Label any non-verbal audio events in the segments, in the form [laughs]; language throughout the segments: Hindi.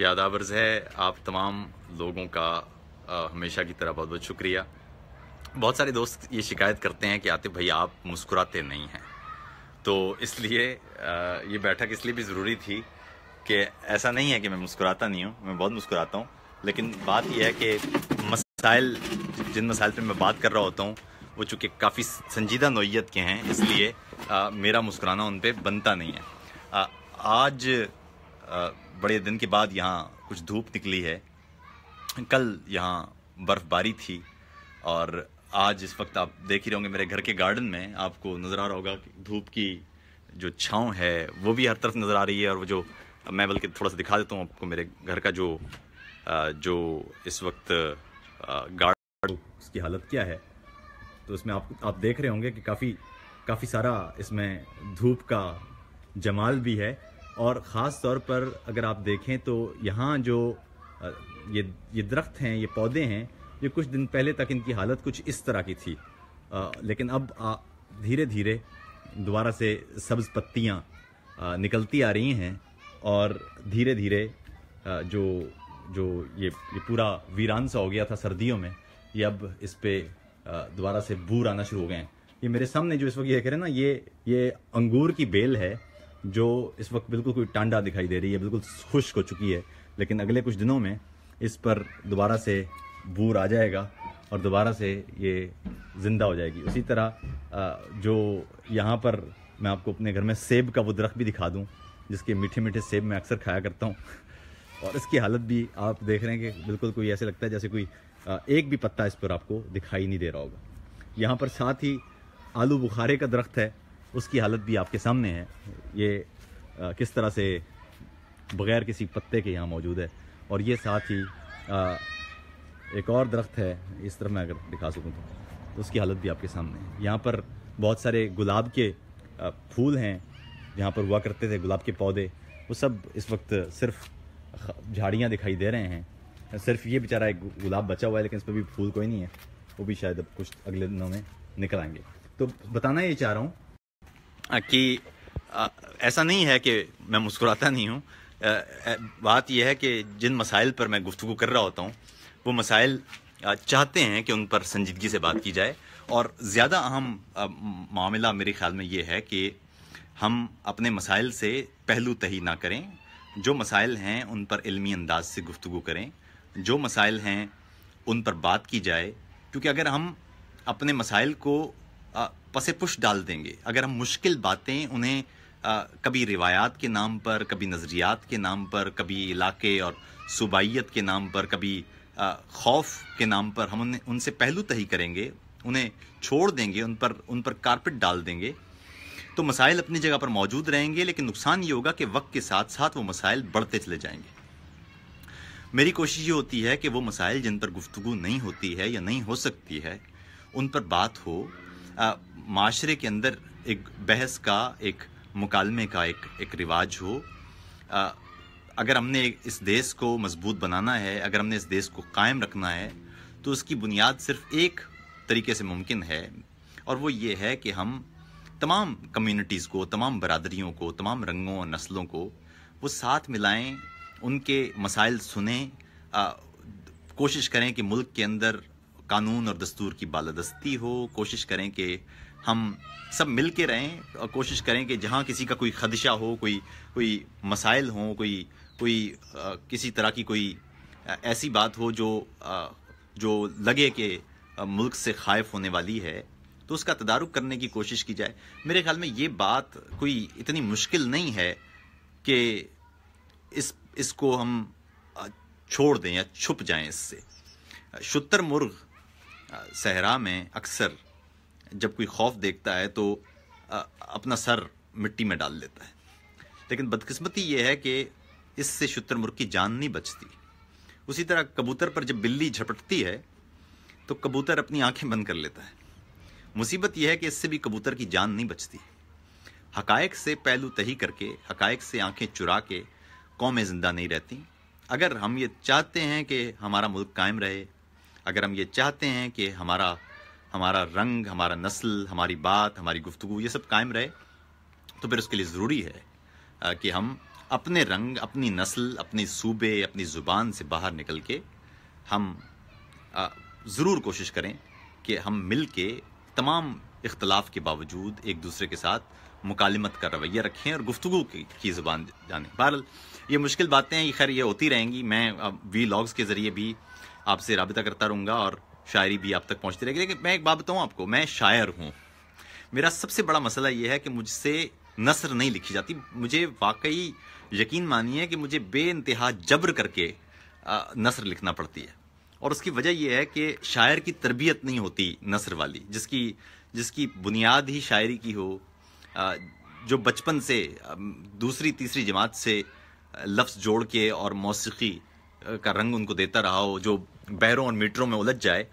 यादावर्ज है आप तमाम लोगों का आ, हमेशा की तरह बहुत बहुत शुक्रिया बहुत सारे दोस्त ये शिकायत करते हैं कि आते भाई आप मुस्कुराते नहीं हैं तो इसलिए ये बैठक इसलिए भी ज़रूरी थी कि ऐसा नहीं है कि मैं मुस्कुराता नहीं हूँ मैं बहुत मुस्कुराता हूँ लेकिन बात यह है कि मसाइल जिन मसाइल पर मैं बात कर रहा होता हूँ वो चूँकि काफ़ी संजीदा नोयत के हैं इसलिए आ, मेरा मुस्कुराना उन पर बनता नहीं है आ, आज बड़े दिन के बाद यहाँ कुछ धूप निकली है कल यहाँ बर्फ़बारी थी और आज इस वक्त आप देख ही रहोगे मेरे घर के गार्डन में आपको नज़र आ रहा होगा कि धूप की जो छाँव है वो भी हर तरफ नज़र आ रही है और वो जो मैं बल्कि थोड़ा सा दिखा देता हूँ आपको मेरे घर का जो जो इस वक्त गार्डन उसकी हालत क्या है तो इसमें आप आप देख रहे होंगे कि काफ़ी काफ़ी सारा इसमें धूप का जमाल भी है और ख़ास तौर पर अगर आप देखें तो यहाँ जो ये ये दरख्त हैं ये पौधे हैं ये कुछ दिन पहले तक इनकी हालत कुछ इस तरह की थी आ, लेकिन अब आ, धीरे धीरे दोबारा से सब्ज़ पत्तियाँ निकलती आ रही हैं और धीरे धीरे जो जो ये ये पूरा वीरान सा हो गया था सर्दियों में ये अब इस पर दोबारा से बूर आना शुरू हो गए हैं ये मेरे सामने जो इस वक्त ये कह रहे हैं ना ये ये अंगूर की बेल है जो इस वक्त बिल्कुल कोई टांडा दिखाई दे रही है बिल्कुल खुश्क हो चुकी है लेकिन अगले कुछ दिनों में इस पर दोबारा से बूर आ जाएगा और दोबारा से ये ज़िंदा हो जाएगी उसी तरह जो यहाँ पर मैं आपको अपने घर में सेब का वो दरख्त भी दिखा दूँ जिसके मीठे मीठे सेब मैं अक्सर खाया करता हूँ और इसकी हालत भी आप देख रहे हैं कि बिल्कुल कोई ऐसे लगता है जैसे कोई एक भी पत्ता इस पर आपको दिखाई नहीं दे रहा होगा यहाँ पर साथ ही आलू बुखारे का दरख्त है उसकी हालत भी आपके सामने है ये आ, किस तरह से बग़ैर किसी पत्ते के यहाँ मौजूद है और ये साथ ही आ, एक और दरख्त है इस तरफ मैं अगर दिखा सकूँ तो, तो उसकी हालत भी आपके सामने है यहाँ पर बहुत सारे गुलाब के फूल हैं जहाँ पर हुआ करते थे गुलाब के पौधे वो सब इस वक्त सिर्फ झाड़ियाँ दिखाई दे रहे हैं सिर्फ ये बेचारा एक गुलाब बचा हुआ है लेकिन इस पर भी फूल कोई नहीं है वो भी शायद अब कुछ अगले दिनों में निकल आएंगे तो बताना ये चाह रहा हूँ कि ऐसा नहीं है कि मैं मुस्कुराता नहीं हूँ बात यह है कि जिन मसाइल पर मैं गुफ्तु कर रहा होता हूँ वो मसाइल चाहते हैं कि उन पर संजीदगी से बात की जाए और ज़्यादा अहम मामला मेरे ख्याल में ये है कि हम अपने मसाइल से पहलू तही ना करें जो मसाइल हैं उन पर इल्मी अंदाज से गुफ्तु करें जो मसाइल हैं उन पर बात की जाए क्योंकि अगर हम अपने मसाइल को पसे पुश डाल देंगे अगर हम मुश्किल बातें उन्हें आ, कभी रिवायात के नाम पर कभी नज़रियात के नाम पर कभी इलाके और सूबाइत के नाम पर कभी खौफ के नाम पर हम उन्हें उनसे पहलू तही करेंगे उन्हें छोड़ देंगे उन पर उन पर कारपेट डाल देंगे तो मसाइल अपनी जगह पर मौजूद रहेंगे लेकिन नुकसान ये होगा कि वक्त के साथ साथ वो मसाइल बढ़ते चले जाएंगे मेरी कोशिश ये होती है कि वो मसाइल जिन पर गुफ्तु नहीं होती है या नहीं हो सकती है उन पर बात हो माशरे के अंदर एक बहस का एक मुकालमे का एक एक रिवाज हो आ, अगर हमने इस देश को मजबूत बनाना है अगर हमने इस देश को कायम रखना है तो उसकी बुनियाद सिर्फ एक तरीके से मुमकिन है और वो ये है कि हम तमाम कम्युनिटीज़ को तमाम बरदरीों को तमाम रंगों और नस्लों को वो साथ मिलाएं उनके मसाइल सुने आ, कोशिश करें कि मुल्क के अंदर कानून और दस्तूर की बालादस्ती हो कोशिश करें कि हम सब मिल के रहें और कोशिश करें कि जहाँ किसी का कोई खदशा हो कोई कोई मसाइल हो कोई कोई आ, किसी तरह की कोई ऐसी बात हो जो आ, जो लगे कि मुल्क से खाइफ होने वाली है तो उसका तदारुक करने की कोशिश की जाए मेरे ख्याल में ये बात कोई इतनी मुश्किल नहीं है कि इस इसको हम छोड़ दें या छुप जाएं इससे शुतर मुर्ग सहरा में अक्सर जब कोई खौफ देखता है तो अपना सर मिट्टी में डाल देता है लेकिन बदकिस्मती ये है कि इससे शुतरमुर्ग की जान नहीं बचती उसी तरह कबूतर पर जब बिल्ली झपटती है तो कबूतर अपनी आंखें बंद कर लेता है मुसीबत यह है कि इससे भी कबूतर की जान नहीं बचती हकायक से पहलू तही करके हकायक से आंखें चुरा के कौमें ज़िंदा नहीं रहती अगर हम ये चाहते हैं कि हमारा मुल्क कायम रहे अगर हम ये चाहते हैं कि हमारा हमारा रंग हमारा नस्ल हमारी बात हमारी गुफ्तु ये सब कायम रहे तो फिर उसके लिए ज़रूरी है कि हम अपने रंग अपनी नस्ल अपने सूबे अपनी ज़ुबान से बाहर निकल के हम ज़रूर कोशिश करें कि हम मिल के तमाम इख्तलाफ के बावजूद एक दूसरे के साथ मुकालमत का रवैया रखें और गुफ्तु की, की ज़ुबान जानें बहरल ये मुश्किल बातें ये खैर ये होती रहेंगी मैं वी लॉग्स के ज़रिए भी आपसे रबता करता रहूँगा और शायरी भी आप तक पहुँचती रहेगी लेकिन मैं एक बात बताऊँ आपको मैं शायर हूँ मेरा सबसे बड़ा मसला यह है कि मुझसे नसर नहीं लिखी जाती मुझे वाकई यकीन मानिए कि मुझे बे इंतहा जबर करके नसर लिखना पड़ती है और उसकी वजह यह है कि शायर की तरबियत नहीं होती नसर वाली जिसकी जिसकी बुनियाद ही शायरी की हो जो बचपन से दूसरी तीसरी जमात से लफ्ज़ जोड़ के और मौसीकी का रंग उनको देता रहा हो जो बहरों और मीटरों में उलझ जाए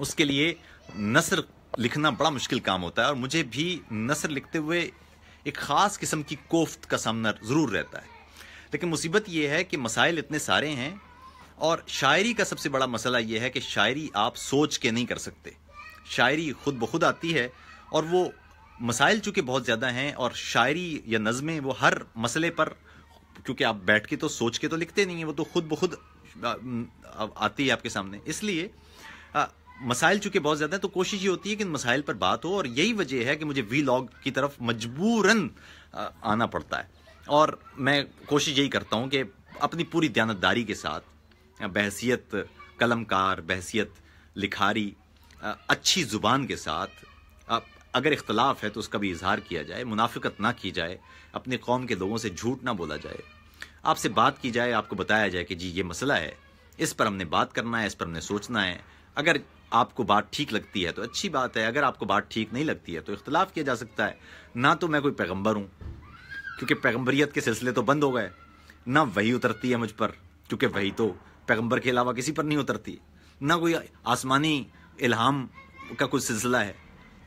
उसके लिए नसर लिखना बड़ा मुश्किल काम होता है और मुझे भी नसर लिखते हुए एक ख़ास किस्म की कोफ्त का सामना ज़रूर रहता है लेकिन मुसीबत यह है कि मसाइल इतने सारे हैं और शायरी का सबसे बड़ा मसला यह है कि शायरी आप सोच के नहीं कर सकते शायरी खुद ब खुद आती है और वो मसाइल चूँकि बहुत ज़्यादा हैं और शायरी या नज़में वो हर मसले पर क्योंकि आप बैठ के तो सोच के तो लिखते नहीं हैं वो तो खुद ब खुद आती है आपके सामने इसलिए मसाइल चूंकि बहुत ज़्यादा है तो कोशिश ये होती है कि इन मसाइल पर बात हो और यही वजह है कि मुझे वी लॉग की तरफ मजबूरन आना पड़ता है और मैं कोशिश यही करता हूँ कि अपनी पूरी दयानतदारी के साथ बहसीत कलमकार बहसीत लिखारी अच्छी ज़ुबान के साथ अगर इख्तलाफ है तो उसका भी इजहार किया जाए मुनाफिकत ना की जाए अपने कौम के लोगों से झूठ ना बोला जाए आपसे बात की जाए आपको बताया जाए कि जी ये मसला है इस पर हमने बात करना है इस पर हमने सोचना है अगर आपको बात ठीक लगती है तो अच्छी बात है अगर आपको बात ठीक नहीं लगती है तो इख्तलाफ किया जा सकता है ना तो मैं कोई पैगम्बर हूँ क्योंकि पैगम्बरीत के सिलसिले तो बंद हो गए ना वही उतरती है मुझ पर क्योंकि वही तो पैगम्बर के अलावा किसी पर नहीं उतरती ना कोई आसमानी इल्हाम का कुछ सिलसिला है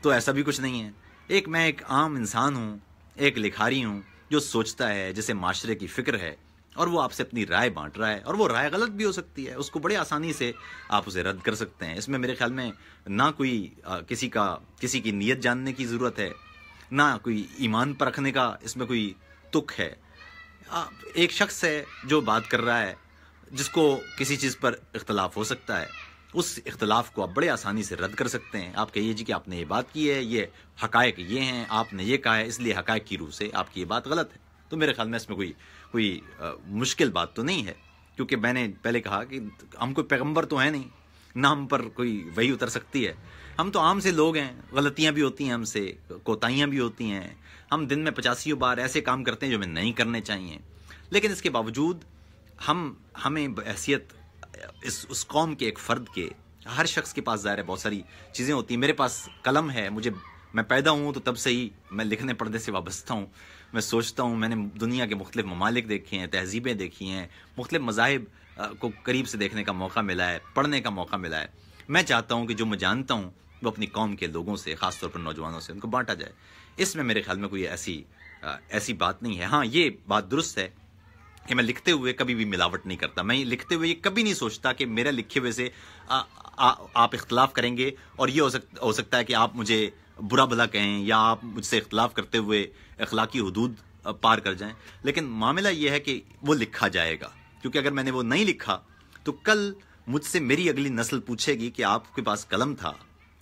तो ऐसा भी कुछ नहीं है एक मैं एक आम इंसान हूँ एक लिखारी हूँ जो सोचता है जिसे माशरे की फिक्र है और वो आपसे अपनी राय बांट रहा है और वो राय गलत भी हो सकती है उसको बड़े आसानी से आप उसे रद्द कर सकते हैं इसमें मेरे ख्याल में ना कोई आ, किसी का किसी की नीयत जानने की ज़रूरत है ना कोई ईमान पर रखने का इसमें कोई तुक है आ, एक शख्स है जो बात कर रहा है जिसको किसी चीज़ पर इख्तलाफ हो सकता है उस इख्तलाफ को आप बड़े आसानी से रद्द कर सकते हैं आप कहिए जी कि आपने ये बात की है ये हकायक ये हैं आपने ये कहा है इसलिए हकायक की रूह से आपकी ये बात गलत है तो मेरे ख्याल में इसमें कोई कोई आ, मुश्किल बात तो नहीं है क्योंकि मैंने पहले कहा कि हम कोई पैगम्बर तो है नहीं ना हम पर कोई वही उतर सकती है हम तो आम से लोग हैं गलतियां भी होती हैं हमसे कोताहियाँ भी होती हैं हम दिन में पचासियों बार ऐसे काम करते हैं जो हमें नहीं करने चाहिए लेकिन इसके बावजूद हम हमें हैसियत इस उस कौम के एक फ़र्द के हर शख्स के पास ज़ाहिर है बहुत सारी चीज़ें होती हैं मेरे पास कलम है मुझे मैं पैदा हूँ तो तब से ही मैं लिखने पढ़ने से वाबस्ता हूँ मैं सोचता हूँ मैंने दुनिया के मुख्तलिफ ममालिक देखे हैं तहजीबें देखी हैं मुख्तलिफ मजाहब को करीब से देखने का मौका मिला है पढ़ने का मौका मिला है मैं चाहता हूँ कि जो मैं जानता हूँ वो अपनी कौम के लोगों से ख़ासतौर पर नौजवानों से उनको बांटा जाए इसमें मेरे ख्याल में कोई ऐसी ऐसी बात नहीं है हाँ ये बात दुरुस्त है कि मैं लिखते हुए कभी भी मिलावट नहीं करता मैं लिखते हुए ये कभी नहीं सोचता कि मेरे लिखे हुए से आ, आ, आप इख्तलाफ करेंगे और ये हो, सक, हो सकता है कि आप मुझे बुरा भला कहें या आप मुझसे इख्तलाफ करते हुए अखलाकी हदूद पार कर जाएं लेकिन मामला यह है कि वो लिखा जाएगा क्योंकि अगर मैंने वो नहीं लिखा तो कल मुझसे मेरी अगली नस्ल पूछेगी कि आपके पास कलम था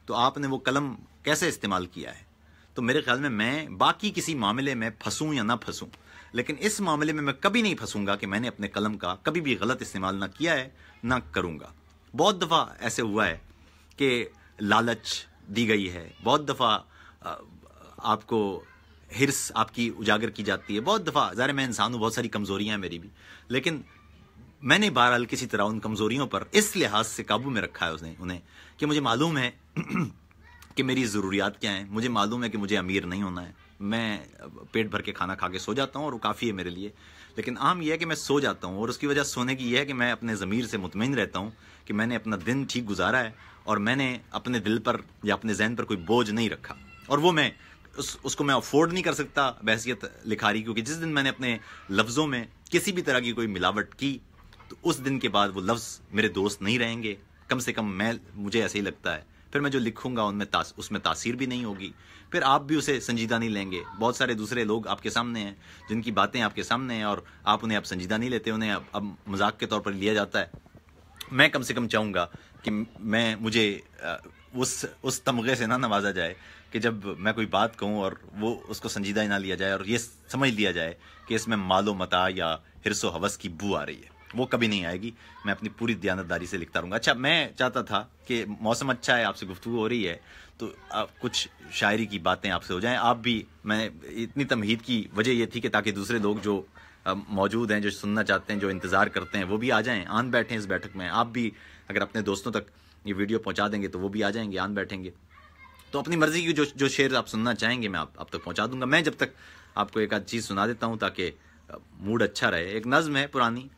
तो आपने वो कलम कैसे इस्तेमाल किया है तो मेरे ख्याल में मैं बाकी किसी मामले में फंसूँ या ना फंसूँ लेकिन इस मामले में मैं कभी नहीं फंसूंगा कि मैंने अपने कलम का कभी भी गलत इस्तेमाल ना किया है ना करूँगा बहुत दफ़ा ऐसे हुआ है कि लालच दी गई है बहुत दफ़ा आपको हिरस आपकी उजागर की जाती है बहुत दफ़ा ज़ाहिर मैं इंसान हूँ बहुत सारी कमज़ोरियाँ हैं मेरी भी लेकिन मैंने बहरहाल किसी तरह उन कमज़ोरियों पर इस लिहाज से काबू में रखा है उसने उन्हें कि मुझे मालूम है [clears throat] कि मेरी ज़रूरियात क्या है मुझे मालूम है कि मुझे अमीर नहीं होना है मैं पेट भर के खाना खा के सो जाता हूँ और वो काफ़ी है मेरे लिए लेकिन आम यह है कि मैं सो जाता हूँ और उसकी वजह सोने की यह है कि मैं अपने ज़मीर से मुतमिन रहता हूँ कि मैंने अपना दिन ठीक गुजारा है और मैंने अपने दिल पर या अपने जहन पर कोई बोझ नहीं रखा और वो मैं उस उसको मैं अफोर्ड नहीं कर सकता बहसीत लिखारी क्योंकि जिस दिन मैंने अपने लफ्ज़ों में किसी भी तरह की कोई मिलावट की तो उस दिन के बाद वो लफ्ज़ मेरे दोस्त नहीं रहेंगे कम से कम मैं मुझे ऐसे ही लगता है फिर मैं जो लिखूंगा उनमें तास, उसमें तासीर भी नहीं होगी फिर आप भी उसे संजीदा नहीं लेंगे बहुत सारे दूसरे लोग आपके सामने हैं जिनकी बातें आपके सामने हैं और आप उन्हें आप संजीदा नहीं लेते उन्हें अब, अब मजाक के तौर पर लिया जाता है मैं कम से कम चाहूँगा कि मैं मुझे उस उस तमगे से ना नवाजा जाए कि जब मैं कोई बात कहूँ और वो उसको संजीदा ही ना लिया जाए और ये समझ लिया जाए कि इसमें मालो मता या हिरसो हवस की बू आ रही है वो कभी नहीं आएगी मैं अपनी पूरी दयानतदारी से लिखता रहूँगा अच्छा मैं चाहता था कि मौसम अच्छा है आपसे गुफ्तु हो रही है तो आप कुछ शायरी की बातें आपसे हो जाएं आप भी मैं इतनी तमहीद की वजह यह थी कि ताकि दूसरे लोग जो मौजूद हैं जो सुनना चाहते हैं जो इंतज़ार करते हैं वो भी आ जाएं आन बैठें इस बैठक में आप भी अगर अपने दोस्तों तक ये वीडियो पहुंचा देंगे तो वो भी आ जाएंगे आन बैठेंगे तो अपनी मर्ज़ी की जो जो शेर आप सुनना चाहेंगे मैं आप, आप तक पहुँचा दूंगा मैं जब तक आपको एक आध चीज़ सुना देता हूँ ताकि मूड अच्छा रहे एक नज़म है पुरानी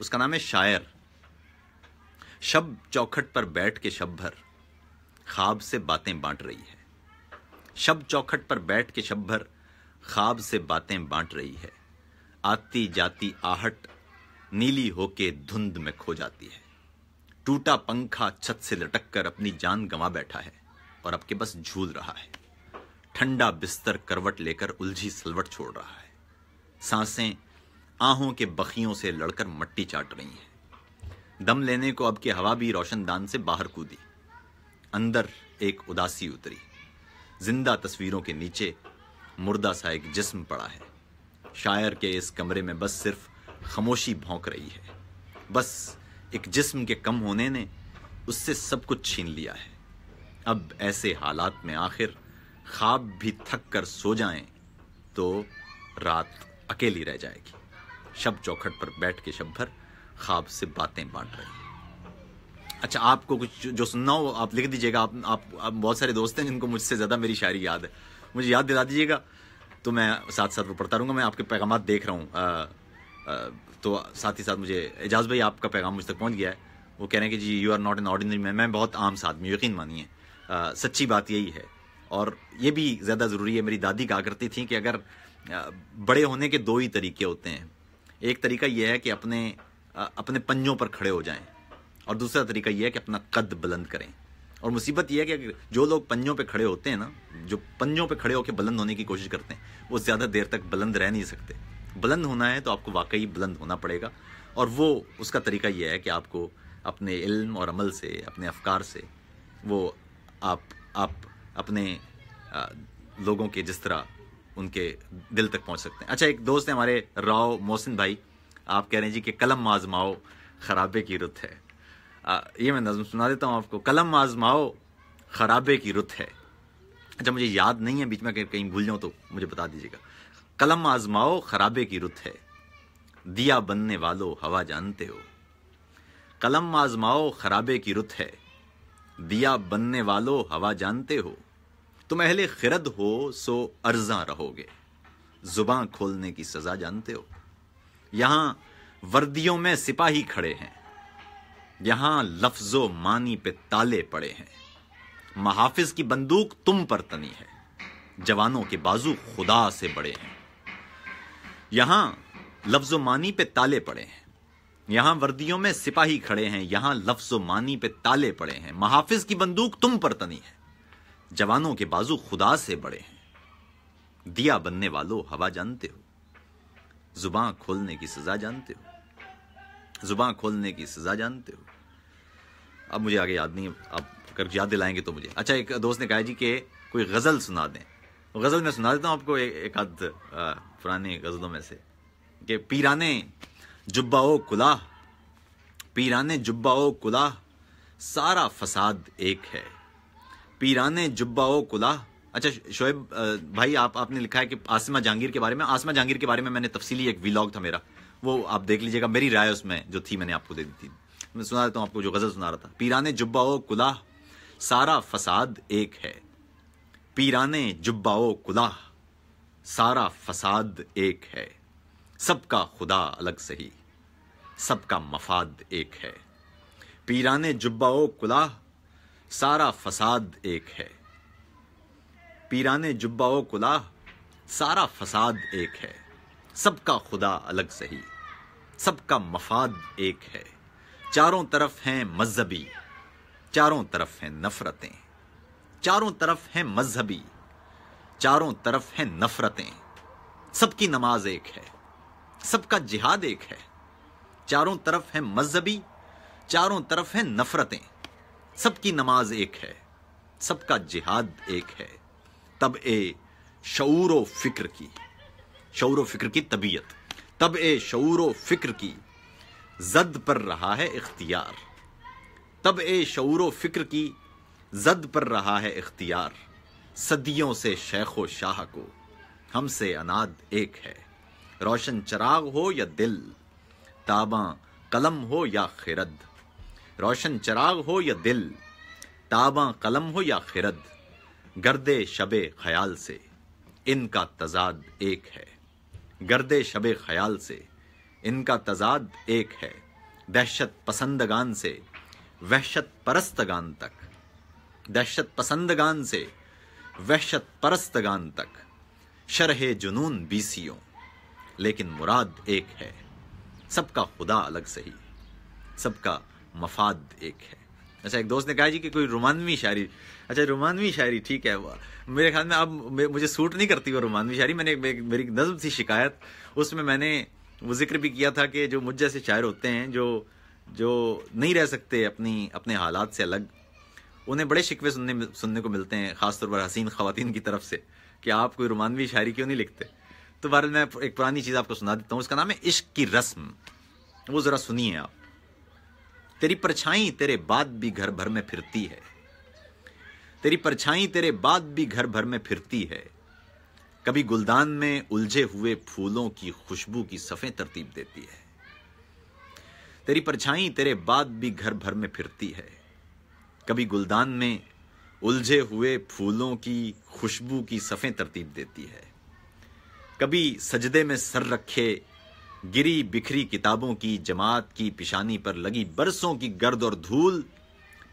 उसका नाम है शायर शब चौखट पर बैठ के शब भर ख्वाब से बातें बांट रही है शब चौखट पर बैठ के शब भर ख्वाब से बातें बांट रही है आती जाती आहट नीली होके धुंध में खो जाती है टूटा पंखा छत से लटक कर अपनी जान गंवा बैठा है और अब के बस झूल रहा है ठंडा बिस्तर करवट लेकर उलझी सलवट छोड़ रहा है सांसें आहों के बखियों से लड़कर मट्टी चाट रही हैं दम लेने को अब की हवा भी रोशनदान से बाहर कूदी अंदर एक उदासी उतरी जिंदा तस्वीरों के नीचे मुर्दा सा एक जिस्म पड़ा है शायर के इस कमरे में बस सिर्फ खामोशी भौंक रही है बस एक जिस्म के कम होने ने उससे सब कुछ छीन लिया है अब ऐसे हालात में आखिर ख्वाब भी थक कर सो जाएं तो रात अकेली रह जाएगी शब चौखट पर बैठ के शब भर ख़ाब से बातें बांट रहे अच्छा आपको कुछ जो सुनना हो आप लिख दीजिएगा आप, आप आप बहुत सारे दोस्त हैं जिनको मुझसे ज़्यादा मेरी शायरी याद है मुझे याद दिला दीजिएगा तो मैं साथ साथ वो पढ़ता रहूँगा मैं आपके पैगाम देख रहा हूँ तो साथ ही साथ मुझे एजाज भाई आपका पैगाम मुझ तक पहुँच गया है वो कह रहे हैं कि जी you are not an ordinary man मैं बहुत आम साथ आदमी यकीन मानिए सच्ची बात यही है और ये भी ज़्यादा ज़रूरी है मेरी दादी कहा करती थी कि अगर बड़े होने के दो ही तरीके होते हैं एक तरीका यह है कि अपने अपने पंजों पर खड़े हो जाएं और दूसरा तरीका यह है कि अपना कद बुलंद करें और मुसीबत यह है कि जो लोग पंजों पे खड़े होते हैं ना जो पंजों पे खड़े होकर बुलंद होने की कोशिश करते हैं वो ज़्यादा देर तक बुलंद रह नहीं सकते बुलंद होना है तो आपको वाकई बुलंद होना पड़ेगा और वो उसका तरीका यह है कि आपको अपने इल्म और अमल से अपने अफकार से वो आप आप अपने आ, लोगों के जिस तरह उनके दिल तक पहुंच सकते हैं अच्छा एक दोस्त है हमारे राव मोहसिन भाई आप कह रहे हैं जी कि कलम आजमाओ खराबे की रुत है आ, ये मैं नज़म सुना देता हूँ आपको कलम आजमाओ खराबे की रुत है अच्छा मुझे याद नहीं है बीच में कहीं भूल जाऊँ तो मुझे बता दीजिएगा कलम आजमाओ खराबे की रुत है दिया बनने वालों हवा जानते हो कलम आजमाओ खराबे की रुत है दिया बनने वालों हवा जानते हो तुम अहले खिरद हो सो अर्जा रहोगे जुबा खोलने की सजा जानते हो यहां वर्दियों में सिपाही खड़े हैं यहां लफ्जो मानी पे ताले पड़े हैं महाफिज की बंदूक तुम पर तनी है जवानों के बाजू खुदा से बड़े हैं यहां लफ्जो मानी पे ताले पड़े हैं यहां वर्दियों में सिपाही खड़े हैं यहां लफ्जो मानी पे ताले पड़े हैं महाफिज की बंदूक तुम पर तनी है जवानों के बाजू खुदा से बड़े हैं दिया बनने वालों हवा जानते हो जुबां खोलने की सजा जानते हो जुबां खोलने की सजा जानते हो अब मुझे आगे याद नहीं अब अगर याद दिलाएंगे तो मुझे अच्छा एक दोस्त ने कहा जी के कोई गज़ल सुना दें गज़ल मैं सुना देता हूँ आपको एक आध पुरानी गज़लों में से कि पीराने जुब्बा ओ कुलाह पीराने जुब्बा ओ कुलाह सारा फसाद एक है पीराने जुब्बा ओ कुला अच्छा शोएब भाई आप आपने लिखा है कि आसमा जहांगीर के बारे में आसमा जहांगीर के बारे में मैंने तफसीली एक वीलॉग था मेरा वो आप देख लीजिएगा मेरी राय उसमें जो थी मैंने आपको दे दी थी मैं सुना देता हूँ आपको जो गज़ल सुना रहा था पीराने जुब्बा ओ कुला सारा फसाद एक है पीराने जुब्बा ओ कुला सारा फसाद एक है सबका खुदा अलग सही सबका मफाद एक है पीराने जुब्बा ओ कुला सारा फसाद एक है पीराने जुब्बा व कुलाह सारा फसाद एक है सबका खुदा अलग सही सबका मफाद एक है चारों तरफ हैं मजहबी चारों तरफ हैं नफ़रतें चारों तरफ हैं मजहबी चारों तरफ हैं नफ़रतें सबकी नमाज एक है सबका जिहाद एक है चारों तरफ है मजहबी चारों तरफ है नफ़रतें सबकी नमाज एक है सबका जिहाद एक है तब ए शूर व फिक्र की शूर व फिक्र की तबीयत तब ए शूर व फिक्र की जद पर रहा है इख्तियार तब ए शूर व फिक्र की जद पर रहा है इख्तियार सदियों से शेख व शाह को हमसे अनाद एक है रोशन चराग हो या दिल ताबा कलम हो या खिरद रोशन चराग हो या दिल ताबा कलम हो या खिरद गर्दे शब ख्याल से इनका तजाद एक है गर्दे शब ख्याल से इनका तजाद एक है दहशत पसंद गान से वहशत परस्तगान तक दहशत पसंद गान से वहशत परस्तगान तक शरह जुनून बीसियों लेकिन मुराद एक है सबका खुदा अलग सही सबका मफाद एक है अच्छा एक दोस्त ने कहा जी कि कोई रोमानवी शायरी अच्छा रोमानवी शायरी ठीक है वो मेरे ख्याल में अब मुझे सूट नहीं करती वो रोमानवी शायरी मैंने मेरी नज़म थी शिकायत उसमें मैंने वो जिक्र भी किया था कि जो मुझ जैसे शायर होते हैं जो जो नहीं रह सकते अपनी अपने हालात से अलग उन्हें बड़े शिकवे सुनने सुनने को मिलते हैं ख़ासतौर पर हसीन खातन की तरफ से कि आप कोई रोमानवी शायरी क्यों नहीं लिखते तो बहरहाल मैं एक पुरानी चीज़ आपको सुना देता हूँ उसका नाम है इश्क की रस्म वो ज़रा सुनिए आप तेरी परछाई तेरे बाद भी घर भर में फिरती है तेरी परछाई तेरे बाद भी घर भर में फिरती है कभी गुलदान में उलझे हुए फूलों की खुशबू की सफ़ें तरतीब देती है तेरी परछाई तेरे बाद भी घर भर में फिरती है कभी गुलदान में उलझे हुए फूलों की खुशबू की सफ़ें तरतीब देती है कभी सजदे में सर रखे गिरी बिखरी किताबों की जमात की पिशानी पर लगी बरसों की गर्द और धूल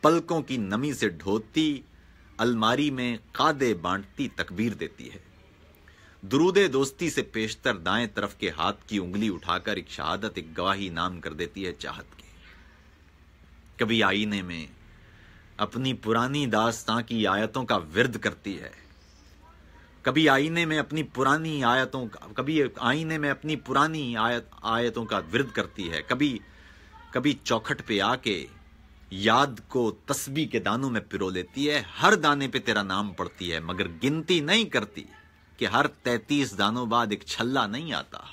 पलकों की नमी से ढोती अलमारी में कादे बांटती तकबीर देती है दरूद दोस्ती से पेशतर दाएं तरफ के हाथ की उंगली उठाकर एक शहादत एक गवाही नाम कर देती है चाहत की कभी आईने में अपनी पुरानी दास्तां की आयतों का विरद करती है कभी आईने में अपनी पुरानी आयतों कभी आईने में अपनी पुरानी आयत आयतों का विरद करती है कभी कभी चौखट पे आके याद को तस्बी के दानों में पिरो लेती है हर दाने पे तेरा नाम पड़ती है मगर गिनती नहीं करती कि हर तैतीस दानों बाद एक छल्ला नहीं आता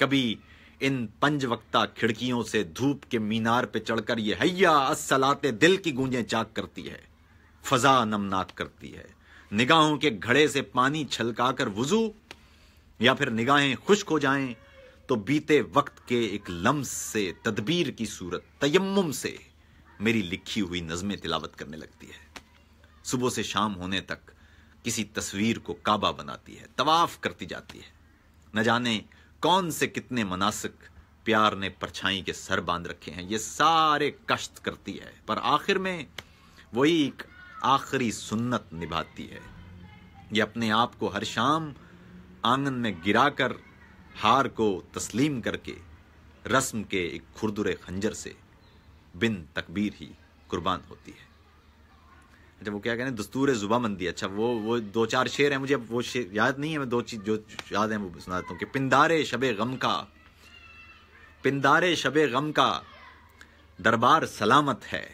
कभी इन पंज वक्ता खिड़कियों से धूप के मीनार पे चढ़कर ये हैया असलाते दिल की गूंजें चाक करती है फजा नमनाक करती है निगाहों के घड़े से पानी छलकाकर वजू या फिर निगाहें खुश्क हो जाएं तो बीते वक्त के एक लम्स से तदबीर की सूरत तयम से मेरी लिखी हुई नज़में तिलावत करने लगती है सुबह से शाम होने तक किसी तस्वीर को काबा बनाती है तवाफ करती जाती है न जाने कौन से कितने मनासिक प्यार ने परछाई के सर बांध रखे हैं ये सारे कष्ट करती है पर आखिर में वही एक आखिरी सुन्नत निभाती है ये अपने आप को हर शाम आंगन में गिराकर हार को तस्लीम करके रस्म के एक खुरदुरे खंजर से बिन तकबीर ही कुर्बान होती है अच्छा वो क्या कहने दस्तूर जुबामंदी अच्छा वो वो दो चार शेर हैं मुझे वो शेर याद नहीं है मैं दो चीज़ जो याद है वो सुना देता हूँ कि पिंदारे शब गम का पिंदारे शब गम का दरबार सलामत है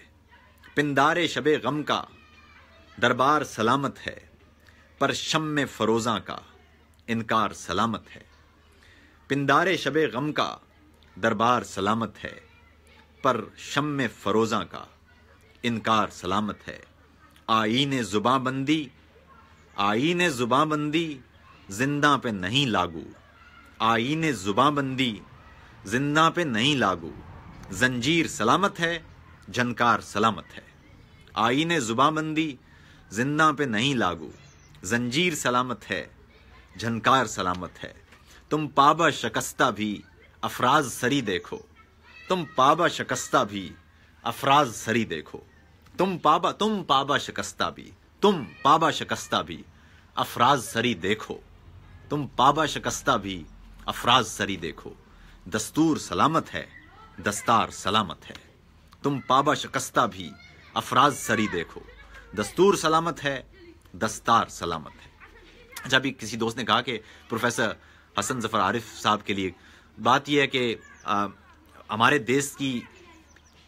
पिंदारे शब गम का दरबार सलामत है पर शम फरोज़ा का इनकार सलामत है पिंदारे शब गम का दरबार सलामत है पर शम फरोज़ा का इनकार सलामत है आई जुबाबंदी जुबा जुबाबंदी जिंदा पे नहीं लागू जुबा जुबाबंदी जिंदा पे नहीं लागू जंजीर सलामत है झनकार सलामत है जुबा जुबाबंदी जिंदा पे नहीं लागू जंजीर सलामत है झनकार सलामत है तुम पाबा शकस्ता भी अफराज सरी देखो तुम पाबा शकस्ता भी अफराज सरी देखो तुम पाबा तुम पाबा शकस्ता भी तुम पाबा शकस्ता भी अफराज सरी देखो तुम पाबा शकस्ता भी अफराज सरी देखो दस्तूर सलामत है दस्तार सलामत है तुम पाबा शकस्ता भी अफराज सरी देखो दस्तूर सलामत है दस्तार सलामत है जब अच्छा, भी किसी दोस्त ने कहा कि प्रोफेसर हसन जफ़र आरिफ साहब के लिए बात यह है कि हमारे देश की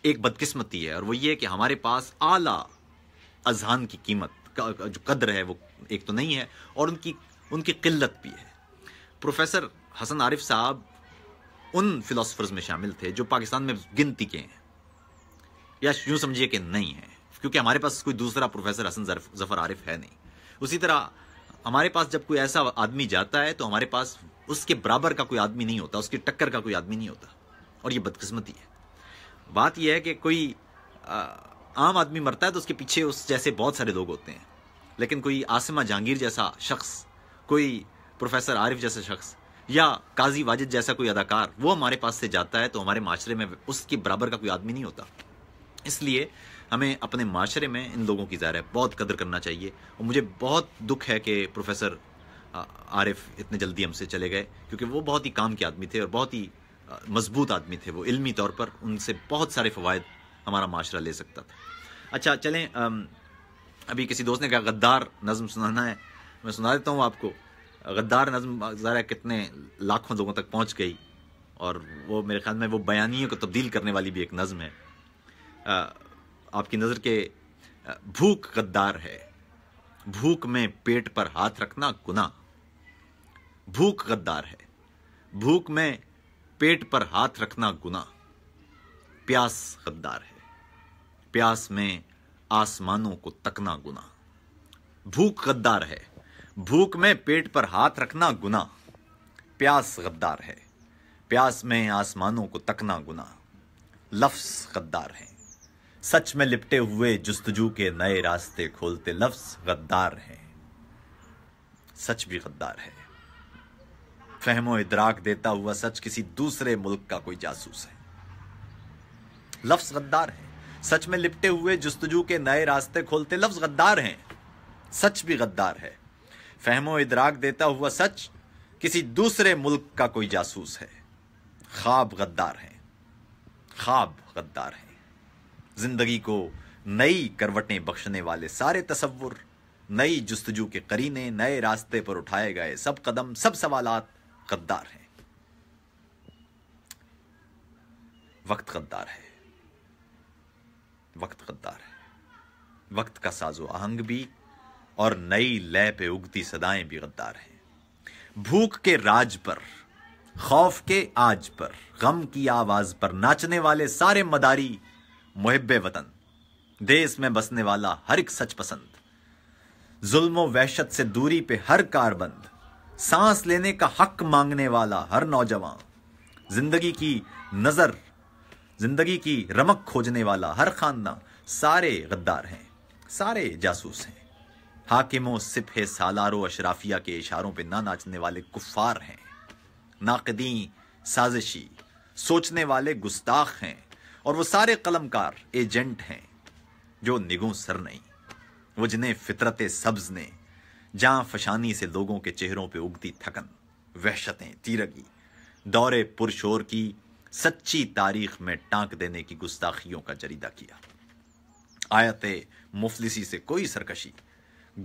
एक बदकिस्मती है और वो ये कि हमारे पास आला अजहान की कीमत जो कद्र है वो एक तो नहीं है और उनकी उनकी किल्लत भी है प्रोफेसर हसन आरिफ साहब उन फिलोसफर्स में शामिल थे जो पाकिस्तान में गिनती के हैं या यूँ समझिए कि नहीं हैं क्योंकि हमारे पास कोई दूसरा प्रोफेसर हसन जफर आरिफ है नहीं उसी तरह हमारे पास जब कोई ऐसा आदमी जाता है तो हमारे पास उसके बराबर का कोई आदमी नहीं होता उसकी टक्कर का कोई आदमी नहीं होता और ये बदकिस्मती है बात यह है कि कोई आम आदमी मरता है तो उसके पीछे उस जैसे बहुत सारे लोग होते हैं लेकिन कोई आसिमा जहांगीर जैसा शख्स कोई प्रोफेसर आरिफ जैसा शख्स या काजी वाजिद जैसा कोई अदाकार वो हमारे पास से जाता है तो हमारे माशरे में उसके बराबर का कोई आदमी नहीं होता इसलिए हमें अपने माशरे में इन लोगों की ज़ाहिर है बहुत कदर करना चाहिए और मुझे बहुत दुख है कि प्रोफेसर आरिफ इतने जल्दी हमसे चले गए क्योंकि वो बहुत ही काम के आदमी थे और बहुत ही मजबूत आदमी थे वो इलमी तौर पर उनसे बहुत सारे फ़वाद हमारा माशरा ले सकता था अच्छा चलें अभी किसी दोस्त ने कहा गद्दार नज़म सुनाना है मैं सुना देता हूँ आपको गद्दार नज़म ज़रा कितने लाखों लोगों तक पहुँच गई और वो मेरे ख्याल में वो बयानियों को तब्दील करने वाली भी एक नज़म है आपकी नज़र के भूख गद्दार है भूख में पेट पर हाथ रखना गुना भूख गद्दार है भूख में पेट पर हाथ रखना गुना प्यास गद्दार है प्यास में आसमानों को तकना गुना भूख गद्दार है भूख में पेट पर हाथ रखना गुना प्यास गद्दार है प्यास में आसमानों को तकना गुना लफ्स गद्दार हैं सच में लिपटे हुए जस्तजू के नए रास्ते खोलते लफ्ज गद्दार हैं सच भी गद्दार है फहमो इदराक देता हुआ सच किसी दूसरे मुल्क का कोई जासूस है लफ्ज गद्दार है सच में लिपटे हुए जस्तजू के नए रास्ते खोलते लफ्ज गद्दार हैं सच भी गद्दार है फहमो इदराक देता हुआ सच किसी दूसरे मुल्क का कोई जासूस है ख्वाब गद्दार हैं ख्वाब गद्दार हैं जिंदगी को नई करवटें बख्शने वाले सारे तस्वुर नई जस्तजू के करीने नए रास्ते पर उठाए गए सब कदम सब सवाल गद्दार हैं वक्त गद्दार है वक्त गद्दार है वक्त का साजो आहंग भी और नई लय पे उगती सदाएं भी गद्दार हैं भूख के राज पर खौफ के आज पर गम की आवाज पर नाचने वाले सारे मदारी मुहब वतन देश में बसने वाला हर एक सच पसंद जुल्मो वहशत से दूरी पे हर कार बंद सांस लेने का हक मांगने वाला हर नौजवान जिंदगी की नज़र जिंदगी की रमक खोजने वाला हर खानदान सारे गद्दार हैं सारे जासूस हैं हाकिमों सिपे सालारो अशराफिया के इशारों पे ना नाचने वाले कुफार हैं नाकदी साजिशी सोचने वाले गुस्ताख हैं और वो सारे कलमकार एजेंट हैं जो निगों सर नहीं वो जिन्हें फितरत सब्ज ने जहां फशानी से लोगों के चेहरों पे उगती थकन वहशतें तीरगी दौरे पुरशोर की सच्ची तारीख में टांक देने की गुस्ताखियों का जरीदा किया आयत मुफलिसी से कोई सरकशी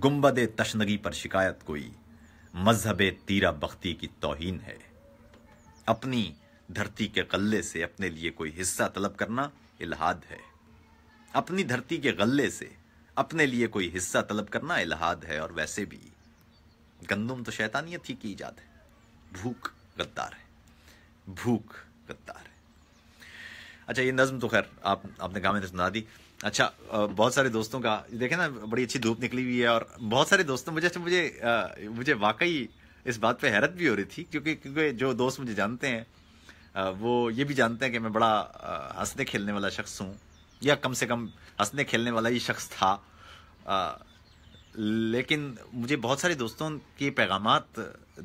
गुम्बद तशनगी पर शिकायत कोई मजहब तीरा बख्ती की तोहन है अपनी धरती के गल्ले से अपने लिए कोई हिस्सा तलब करना इलाहाद है अपनी धरती के गल्ले से अपने लिए कोई हिस्सा तलब करना इलाहाद है और वैसे भी गंदम तो शैतानियत ही की ईजाद है भूख गद्दार है भूख गद्दार है अच्छा ये नज्म तो खैर आप आपने कहा में सुना दी अच्छा बहुत सारे दोस्तों का देखे ना बड़ी अच्छी धूप निकली हुई है और बहुत सारे दोस्तों मुझे अच्छा मुझे मुझे वाकई इस बात पे हैरत भी हो रही थी क्योंकि क्योंकि जो दोस्त मुझे जानते हैं वो ये भी जानते हैं कि मैं बड़ा हंसने खेलने वाला शख्स हूँ या कम से कम हंसने खेलने वाला ही शख्स था लेकिन मुझे बहुत सारे दोस्तों के पैगाम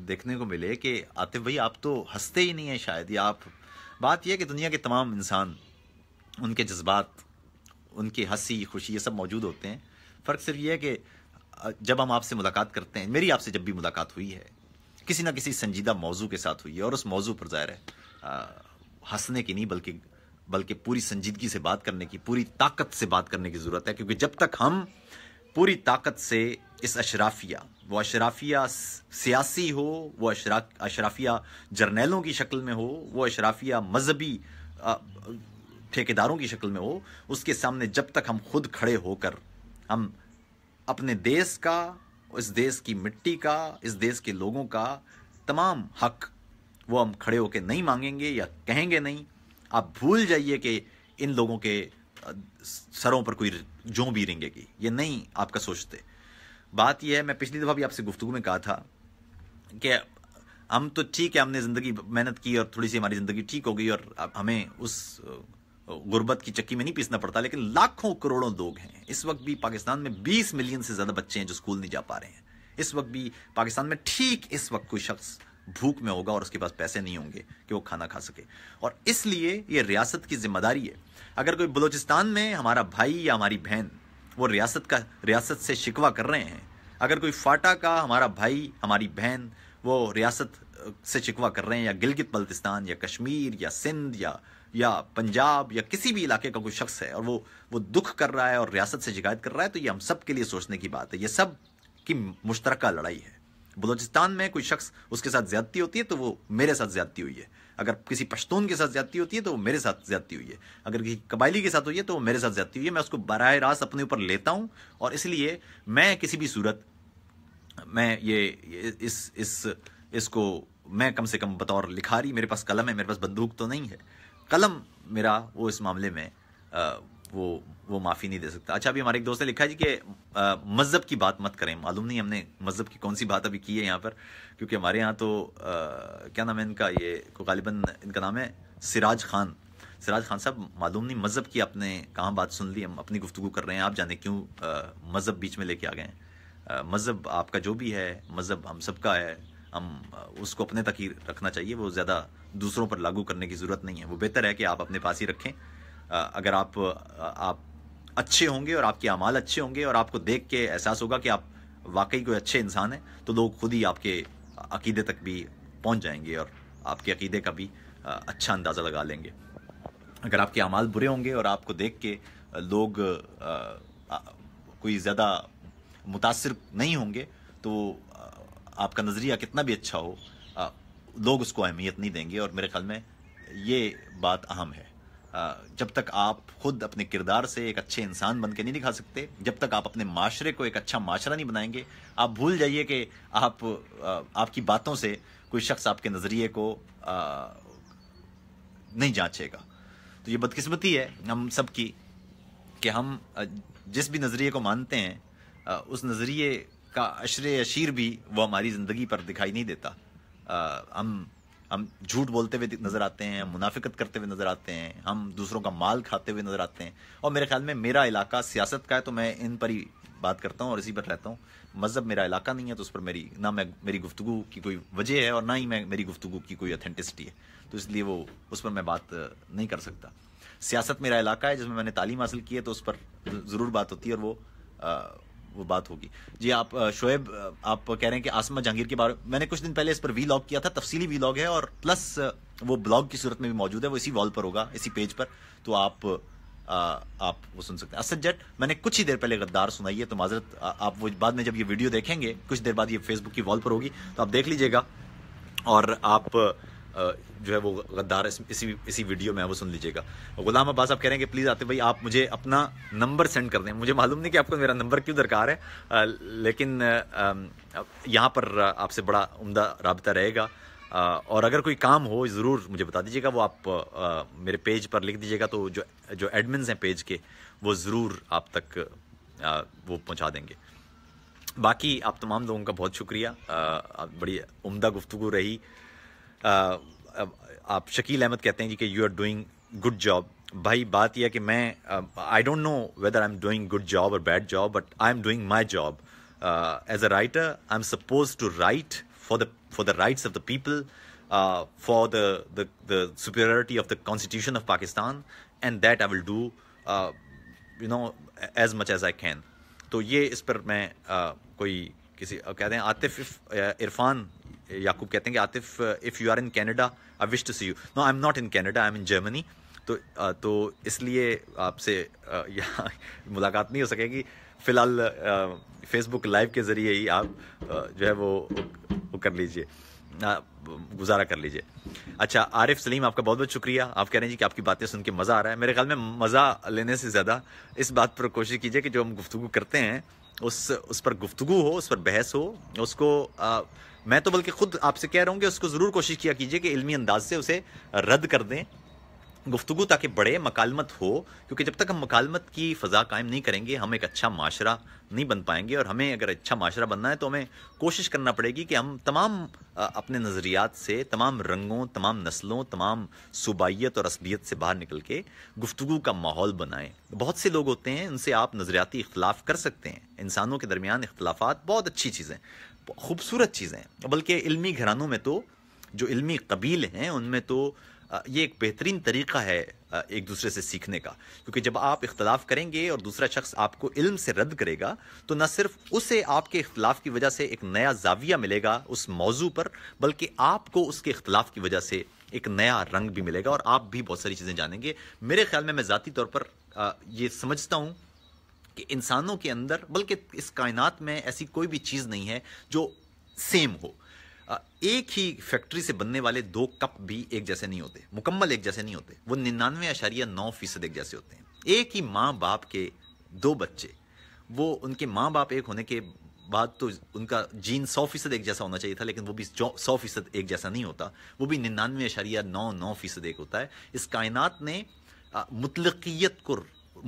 देखने को मिले कि आतिफ भाई आप तो हंसते ही नहीं हैं शायद या आप बात यह कि दुनिया के तमाम इंसान उनके जज्बात उनकी हंसी खुशी ये सब मौजूद होते हैं फ़र्क सिर्फ ये है कि जब हम आपसे मुलाकात करते हैं मेरी आपसे जब भी मुलाकात हुई है किसी ना किसी संजीदा मौजू के साथ हुई है और उस मौजू पर ज़ाहिर है हंसने की नहीं बल्कि बल्कि पूरी संजीदगी से बात करने की पूरी ताकत से बात करने की ज़रूरत है क्योंकि जब तक हम पूरी ताकत से इस अशराफिया वो अशराफिया सियासी हो वो अशरा अशराफिया जर्नैलों की शक्ल में हो वो अशराफिया मजहबी ठेकेदारों की शक्ल में हो उसके सामने जब तक हम खुद खड़े होकर हम अपने देश का इस देश की मिट्टी का इस देश के लोगों का तमाम हक वो हम खड़े होकर नहीं मांगेंगे या कहेंगे नहीं आप भूल जाइए कि इन लोगों के सरों पर कोई जो भी रेंगेगी ये नहीं आपका सोचते बात यह है मैं पिछली दफ़ा भी आपसे गुफ्तु में कहा था कि हम तो ठीक है हमने ज़िंदगी मेहनत की और थोड़ी सी हमारी ज़िंदगी ठीक हो गई और हमें उस गुर्बत की चक्की में नहीं पीसना पड़ता लेकिन लाखों करोड़ों लोग हैं इस वक्त भी पाकिस्तान में 20 मिलियन से ज़्यादा बच्चे हैं जो स्कूल नहीं जा पा रहे हैं इस वक्त भी पाकिस्तान में ठीक इस वक्त कोई शख्स भूख में होगा और उसके पास पैसे नहीं होंगे कि वो खाना खा सके और इसलिए ये रियासत की जिम्मेदारी है अगर कोई बलूचिस्तान में हमारा भाई या हमारी बहन वो रियासत का रियासत से शिकवा कर रहे हैं अगर कोई फाटा का हमारा भाई हमारी बहन वो रियासत से शिकवा कर रहे हैं या गिलगित बल्तिस्तान या कश्मीर या सिंध या या पंजाब या किसी भी इलाके का कोई शख्स है और वो वो दुख कर रहा है और रियासत से शिकायत कर रहा है तो ये हम सब के लिए सोचने की बात है ये सब की मुश्तरक लड़ाई है बलोचिस्तान में कोई शख्स उसके साथ ज्यादती होती है तो वो मेरे साथ ज्यादती हुई है अगर किसी पश्तून के साथ ज्यादती होती है तो वो मेरे साथ ज्यादती हुई है अगर किसी कबायली के साथ हुई है तो वो मेरे साथ ज्यादती हुई है मैं उसको बरह रास्त अपने ऊपर लेता हूँ और इसलिए मैं किसी भी सूरत मैं ये इस इस इसको मैं कम से कम बतौर लिखा रही मेरे पास कलम है मेरे पास बंदूक तो नहीं है कलम मेरा वो इस मामले में आ, वो वो माफ़ी नहीं दे सकता अच्छा अभी हमारे एक दोस्त ने लिखा जी कि मज़हब की बात मत करें मालूम नहीं हमने मज़हब की कौन सी बात अभी की है यहाँ पर क्योंकि हमारे यहाँ तो आ, क्या नाम है इनका ये गालिबन इनका नाम है सिराज खान सिराज खान साहब मालूम नहीं मज़हब की आपने कहाँ बात सुन ली हम अपनी गुफ्तु कर रहे हैं आप जाने क्यों मज़हब बीच में लेके आ गए मज़हब आपका जो भी है मज़हब हम सबका है हम उसको अपने तक ही रखना चाहिए वो ज़्यादा दूसरों पर लागू करने की ज़रूरत नहीं है वो बेहतर है कि आप अपने पास ही रखें अगर आप आप अच्छे होंगे और आपके अमाल अच्छे होंगे और आपको देख के एहसास होगा कि आप वाकई कोई अच्छे इंसान हैं तो लोग खुद ही आपके अकीदे तक भी पहुंच जाएंगे और आपके अकीदे का भी अच्छा अंदाज़ा लगा लेंगे अगर आपके अमाल बुरे होंगे और आपको देख के लोग आ, कोई ज़्यादा मुतासर नहीं होंगे तो आपका नज़रिया कितना भी अच्छा हो आ, लोग उसको अहमियत नहीं देंगे और मेरे ख्याल में ये बात अहम है जब तक आप खुद अपने किरदार से एक अच्छे इंसान बन के नहीं दिखा सकते जब तक आप अपने माशरे को एक अच्छा माशरा नहीं बनाएंगे आप भूल जाइए कि आप आपकी बातों से कोई शख्स आपके नज़रिए को नहीं जांचेगा तो ये बदकिस्मती है हम सब की कि हम जिस भी नज़रिए को मानते हैं उस नज़रिए का अशर अशीर भी वो हमारी ज़िंदगी पर दिखाई नहीं देता हम हम झूठ बोलते हुए नज़र आते हैं मुनाफिकत करते हुए नज़र आते हैं हम दूसरों का माल खाते हुए नज़र आते हैं और मेरे ख्याल में मेरा इलाका सियासत का है तो मैं इन पर ही बात करता हूँ और इसी पर रहता हूँ मज़हब मेरा इलाका नहीं है तो उस पर मेरी ना मैं मेरी गुफ्तु की कोई वजह है और ना ही मैं मेरी गुफ्तु की कोई अथेंटिसिटी है तो इसलिए वो उस पर मैं बात नहीं कर सकता सियासत मेरा इलाका है जिसमें मैंने तालीम हासिल की है तो उस पर ज़रूर बात होती है और वो वो बात होगी जी आप शोएब आप कह रहे हैं कि आसमा जहांगीर के बारे में मैंने कुछ दिन पहले इस पर वी लॉग किया था तफसीली वी लॉग है और प्लस वो ब्लॉग की सूरत में भी मौजूद है वो इसी वॉल पर होगा इसी पेज पर तो आप आ, आप वो सुन सकते हैं असद जट मैंने कुछ ही देर पहले गद्दार सुनाई है तो माजरत आप वो बाद में जब ये वीडियो देखेंगे कुछ देर बाद ये फेसबुक की वॉल पर होगी तो आप देख लीजिएगा और आप जो है वो गद्दार इस, इसी इसी वीडियो में है वो सुन लीजिएगा गुलाम अब्बास आप कह रहे हैं कि प्लीज़ आते भाई आप मुझे अपना नंबर सेंड कर दें मुझे मालूम नहीं कि आपको मेरा नंबर क्यों दरकार है लेकिन यहाँ पर आपसे बड़ा उमदा रबता रहेगा और अगर कोई काम हो ज़रूर मुझे बता दीजिएगा वो आप मेरे पेज पर लिख दीजिएगा तो जो जो एडमिन हैं पेज के वो ज़रूर आप तक वो पहुँचा देंगे बाकी आप तमाम लोगों का बहुत शुक्रिया आ, बड़ी उम्दा गुफ्तु रही आप शकील अहमद कहते हैं जी कि you are doing good job भाई बात यह कि मैं I don't know whether I am doing good job और bad job but I am doing my job as a writer I am suppose to write for the for the rights of the people for the the superiority of the constitution of Pakistan and that I will do you know as much as I can तो ये इस पर मैं uh, कोई किसी कहते हैं आतिफ इरफान याकूब कहते हैं कि Atif if you are in Canada I wish to see you no I am not in Canada I am in Germany तो तो इसलिए आपसे यहाँ [laughs] मुलाकात नहीं हो सकेगी फ़िलहाल फेसबुक लाइव के ज़रिए ही आप जो है वो वो कर लीजिए गुजारा कर लीजिए अच्छा आरिफ सलीम आपका बहुत बहुत शुक्रिया आप कह रहे हैं जी कि आपकी बातें सुन के मज़ा आ रहा है मेरे ख्याल में मज़ा लेने से ज़्यादा इस बात पर कोशिश कीजिए कि जो हम गुफ्तु करते हैं उस उस पर गुफ्तु हो उस पर बहस हो उसको आ, मैं तो बल्कि ख़ुद आपसे कह रहा हूँ कि उसको ज़रूर कोशिश किया कीजिए कि इलमी अंदाज से उसे रद्द कर दें गुफ्तु ताकि बड़े मकालमत हो क्योंकि जब तक हम मकालमत की फ़ा कायम नहीं करेंगे हम एक अच्छा माशरा नहीं बन पाएंगे और हमें अगर अच्छा माशरा बनना है तो हमें कोशिश करना पड़ेगी कि हम तमाम अपने नज़रियात से तमाम रंगों तमाम नस्लों तमाम सूबाइत और असबियत से बाहर निकल के गुफ्तु का माहौल बनाएं बहुत से लोग होते हैं उनसे आप नज़रियाती इख्लाफ कर सकते हैं इंसानों के दरमियान इख्लाफात बहुत अच्छी चीज़ें खूबसूरत चीज़ें बल्कि इलमी घरानों में तो जो इलमी कबील हैं उनमें तो ये एक बेहतरीन तरीका है एक दूसरे से सीखने का क्योंकि जब आप इख्तलाफ करेंगे और दूसरा शख्स आपको इल्म से रद्द करेगा तो न सिर्फ उसे आपके इख्तलाफ की वजह से एक नया जाविया मिलेगा उस मौजू पर बल्कि आपको उसके इख्तलाफ की वजह से एक नया रंग भी मिलेगा और आप भी बहुत सारी चीज़ें जानेंगे मेरे ख्याल में मैं ज़ाती तौर पर ये समझता हूँ कि इंसानों के अंदर बल्कि इस कायनात में ऐसी कोई भी चीज़ नहीं है जो सेम हो एक ही फैक्ट्री से बनने वाले दो कप भी एक जैसे नहीं होते मुकम्मल एक जैसे नहीं होते वो निन्यानवे अशारिया नौ फीसद एक जैसे होते हैं एक ही माँ बाप के दो बच्चे वो उनके माँ बाप एक होने के बाद तो उनका जीन सौ फीसद एक जैसा होना चाहिए था लेकिन वो भी सौ फीसद एक जैसा नहीं होता वो भी निन्यानवे अशारिया नौ नौ फीसद एक होता है इस कायनात ने मुतलकियत को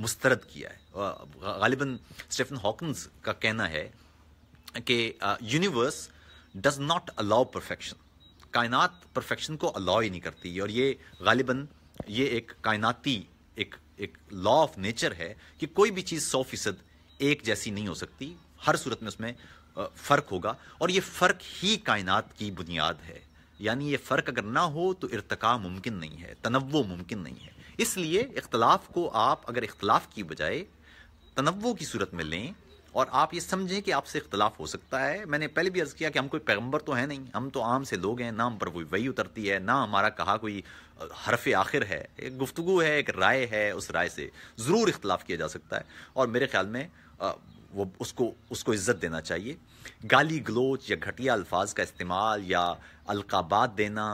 मुस्तरद किया है गालिबा स्टेफन हॉकन्स का कहना है कि universe does not allow perfection कायनात परफेक्शन को अलाउ ही नहीं करती और ये गालिबा ये एक कायनाती एक एक लॉ ऑफ नेचर है कि कोई भी चीज़ सौ फीसद एक जैसी नहीं हो सकती हर सूरत में उसमें फ़र्क होगा और ये फ़र्क ही कायनात की बुनियाद है यानी ये फ़र्क अगर ना हो तो इरतका मुमकिन नहीं है तनवो मुमकिन नहीं है इसलिए इख्तलाफ को आप अगर इख्तलाफ की बजाय तनवो की सूरत में लें और आप ये समझें कि आपसे इख्तलाफ हो सकता है मैंने पहले भी अर्ज़ किया कि हम कोई पैगम्बर तो है नहीं हम तो आम से लोग हैं ना हम पर कोई वही उतरती है ना हमारा कहा कोई हरफ आखिर है एक गुफ्तु है एक राय है उस राय से ज़रूर इख्तलाफ किया जा सकता है और मेरे ख्याल में वो उसको उसको इज़्ज़त देना चाहिए गाली गलोच या घटिया अल्फाज का इस्तेमाल या अलकाबात देना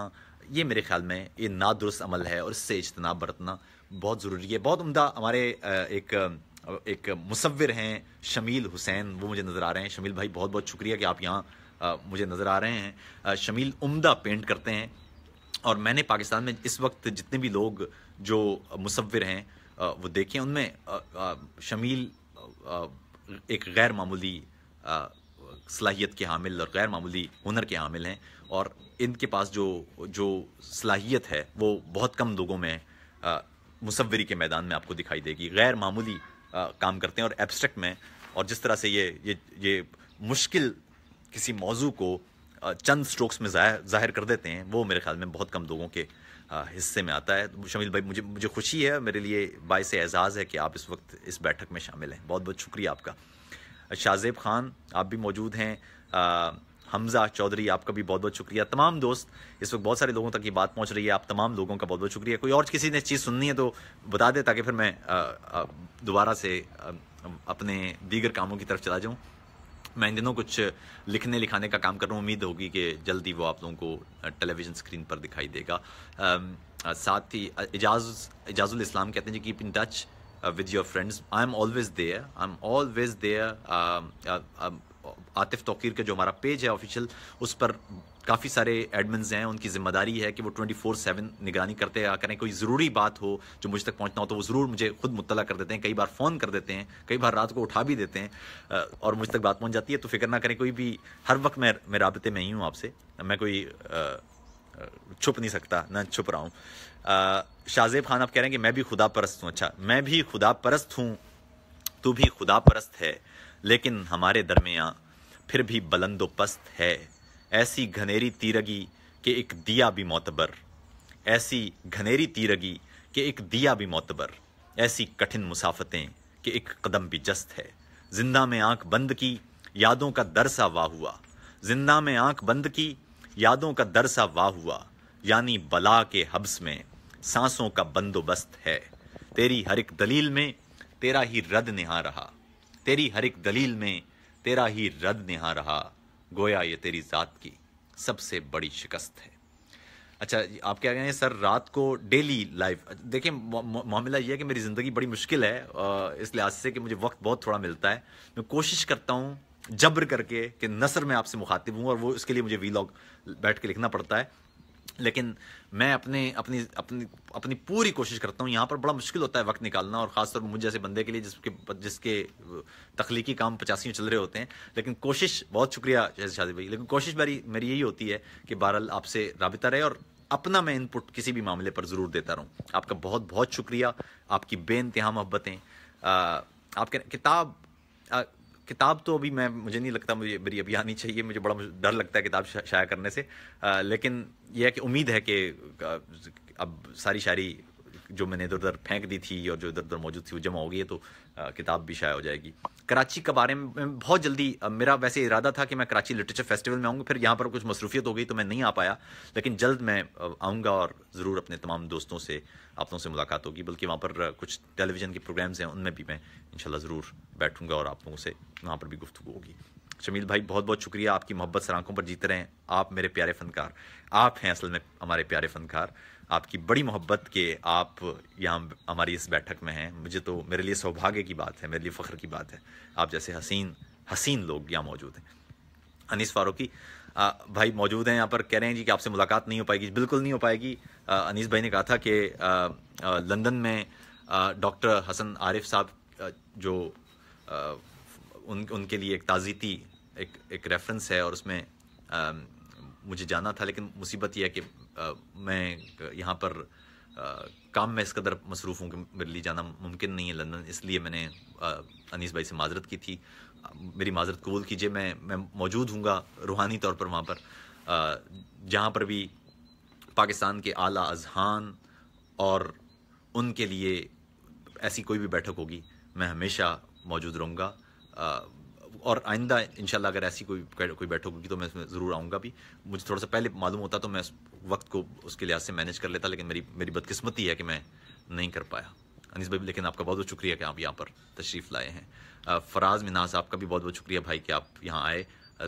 ये मेरे ख्याल में ये नादुरुस्त अमल है और इससे इजतनाब बरतना बहुत ज़रूरी है बहुत उम्दा हमारे एक एक मुसविर हैं शमील हुसैन वो मुझे नज़र आ रहे हैं शमील भाई बहुत बहुत शुक्रिया कि आप यहाँ मुझे नज़र आ रहे हैं शमील उम्दा पेंट करते हैं और मैंने पाकिस्तान में इस वक्त जितने भी लोग जो मुसविर हैं वो देखे उनमें शमील एक गैर मामूली सलाहियत के हामिल और गैर मामूली हुनर के हामिल हैं और इनके पास जो जो सलाहियत है वो बहुत कम लोगों में मुसवरी के मैदान में आपको दिखाई देगी गैर मामूली काम करते हैं और एब्स्ट्रैक्ट में और जिस तरह से ये ये ये मुश्किल किसी मौजू को चंद स्ट्रोक्स में जाहिर कर देते हैं वो मेरे ख्याल में बहुत कम लोगों के हिस्से में आता है तो शमील भाई मुझे मुझे खुशी है मेरे लिए बाय से एजाज़ है कि आप इस वक्त इस बैठक में शामिल हैं बहुत बहुत शुक्रिया आपका शाहजेब खान आप भी मौजूद हैं हमजा चौधरी आपका भी बहुत बहुत शुक्रिया तमाम दोस्त इस वक्त बहुत सारे लोगों तक ये बात पहुंच रही है आप तमाम लोगों का बहुत बहुत शुक्रिया कोई और किसी ने चीज़ सुननी है तो बता दे ताकि फिर मैं दोबारा से अपने दीगर कामों की तरफ चला जाऊँ मैं इन दिनों कुछ लिखने लिखाने का काम कर रहा हूँ उम्मीद होगी कि जल्दी वो आप लोगों को टेलीविज़न स्क्रीन पर दिखाई देगा साथ ही इजाज़ इजाज़ुल इस्लाम कहते हैं जी keep in touch with your friends I am always there I am always there Atif Tauqeer का जो हमारा पेज है ऑफिशियल उस पर काफ़ी सारे एडमिन हैं उनकी जिम्मेदारी है कि वो ट्वेंटी फोर सेवन निगरानी करते हैं करें कोई ज़रूरी बात हो जो मुझ तक पहुंचना हो तो वो ज़रूर मुझे खुद मुतला कर देते हैं कई बार फ़ोन कर देते हैं कई बार रात को उठा भी देते हैं और मुझ तक बात पहुंच जाती है तो फिक्र ना करें कोई भी हर वक्त मैं मैं रबते में ही हूँ आपसे मैं कोई छुप नहीं सकता ना छुप रहा हूँ शाहजेब खान आप कह रहे हैं कि मैं भी खुदा परस्त हूँ अच्छा मैं भी खुदा परस्त हूँ तू भी खुदा परस्त है लेकिन हमारे दरमियाँ फिर भी बुलंदोपस्त है ऐसी घनेरी तीरगी के एक दिया भी मोतबर ऐसी घनेरी तीरगी के एक दिया भी मोतबर ऐसी कठिन मुसाफतें कि एक कदम भी जस्त है जिंदा में आंख बंद की यादों का दरसा वाह हुआ जिंदा में आंख बंद की यादों का दरसा वाह हुआ यानी बला के हब्स में सांसों का बंदोबस्त है तेरी हर एक दलील में तेरा ही रद निहा रहा तेरी हर एक दलील में तेरा ही रद निहा रहा गोया ये तेरी ज़ात की सबसे बड़ी शिकस्त है अच्छा आप क्या कह रहे हैं सर रात को डेली लाइफ देखिए मामला ये है कि मेरी ज़िंदगी बड़ी मुश्किल है इस लिहाज से कि मुझे वक्त बहुत थोड़ा मिलता है मैं कोशिश करता हूँ जब्र करके कि नसर में आपसे मुखातिब हूँ और वो इसके लिए मुझे वीलॉग बैठ के लिखना पड़ता है लेकिन मैं अपने अपनी अपनी अपनी पूरी कोशिश करता हूँ यहाँ पर बड़ा मुश्किल होता है वक्त निकालना और ख़ासतौर पर मुझ जैसे बंदे के लिए जिसके जिसके तख्लीकी काम पचासियों चल रहे होते हैं लेकिन कोशिश बहुत शुक्रिया जैसे शादी भाई लेकिन कोशिश मेरी मेरी यही होती है कि बहरहाल आपसे रबिता रहे और अपना मैं इनपुट किसी भी मामले पर ज़रूर देता रहूँ आपका बहुत बहुत शुक्रिया आपकी बेनतहा मोहब्बतें आपके किताब किताब तो अभी मैं मुझे नहीं लगता मुझे मेरी अभी आनी चाहिए मुझे बड़ा डर लगता है किताब शाया करने से आ, लेकिन यह है कि उम्मीद है कि अब सारी शायरी जो मैंने इधर उधर फेंक दी थी और जो इधर उधर मौजूद थी वो जमा हो गई है तो आ, किताब भी शाया हो जाएगी कराची के बारे में बहुत जल्दी मेरा वैसे इरादा था कि मैं कराची लिटरेचर फेस्टिवल में आऊँगा फिर यहाँ पर कुछ मसरूफियत हो गई तो मैं नहीं आ पाया लेकिन जल्द मैं आऊँगा और ज़रूर अपने तमाम दोस्तों से आप लोगों से मुलाकात होगी बल्कि वहाँ पर कुछ टेलीविज़न के प्रोग्राम्स हैं उनमें भी मैं इन ज़रूर बैठूँगा और आप लोगों से वहाँ पर भी गुफ्तु होगी शमील भाई बहुत बहुत शुक्रिया आपकी मोहब्बत सराखों पर जीत रहे हैं आप मेरे प्यारे फ़नकार आप हैं असल में हमारे प्यारे फ़नकार आपकी बड़ी मोहब्बत के आप यहाँ हमारी इस बैठक में हैं मुझे तो मेरे लिए सौभाग्य की बात है मेरे लिए फ़ख्र की बात है आप जैसे हसीन हसीन लोग यहाँ मौजूद हैं अनीस फ़ारूकी भाई मौजूद हैं यहाँ पर कह रहे हैं जी कि आपसे मुलाकात नहीं हो पाएगी बिल्कुल नहीं हो पाएगी अनिस भाई ने कहा था कि लंदन में डॉक्टर हसन आरिफ साहब जो उन उनके लिए एक ताज़ीती एक एक रेफरेंस है और उसमें आ, मुझे जाना था लेकिन मुसीबत यह है कि मैं यहाँ पर काम में इस कदर मसरूफ़ हूँ कि मेरे लिए जाना मुमकिन नहीं है लंदन इसलिए मैंने अनीस भाई से माजरत की थी मेरी माजरत कबूल कीजिए मैं मैं मौजूद हूँ रूहानी तौर पर वहाँ पर जहाँ पर भी पाकिस्तान के आला अजहान और उनके लिए ऐसी कोई भी बैठक होगी मैं हमेशा मौजूद रहूँगा और आइंदा इनशाला अगर ऐसी कोई कोई बैठक होगी तो मैं उसमें ज़रूर आऊँगा भी मुझे थोड़ा सा पहले मालूम होता तो मैं वक्त को उसके लिहाज से मैनेज कर लेता लेकिन मेरी मेरी बदकस्मती है कि मैं नहीं कर पाया अनिस भाई लेकिन आपका बहुत बहुत शुक्रिया कि आप यहाँ पर तशरीफ़ लाए हैं फराज मिनास आपका भी बहुत बहुत शुक्रिया भाई कि आप यहाँ आए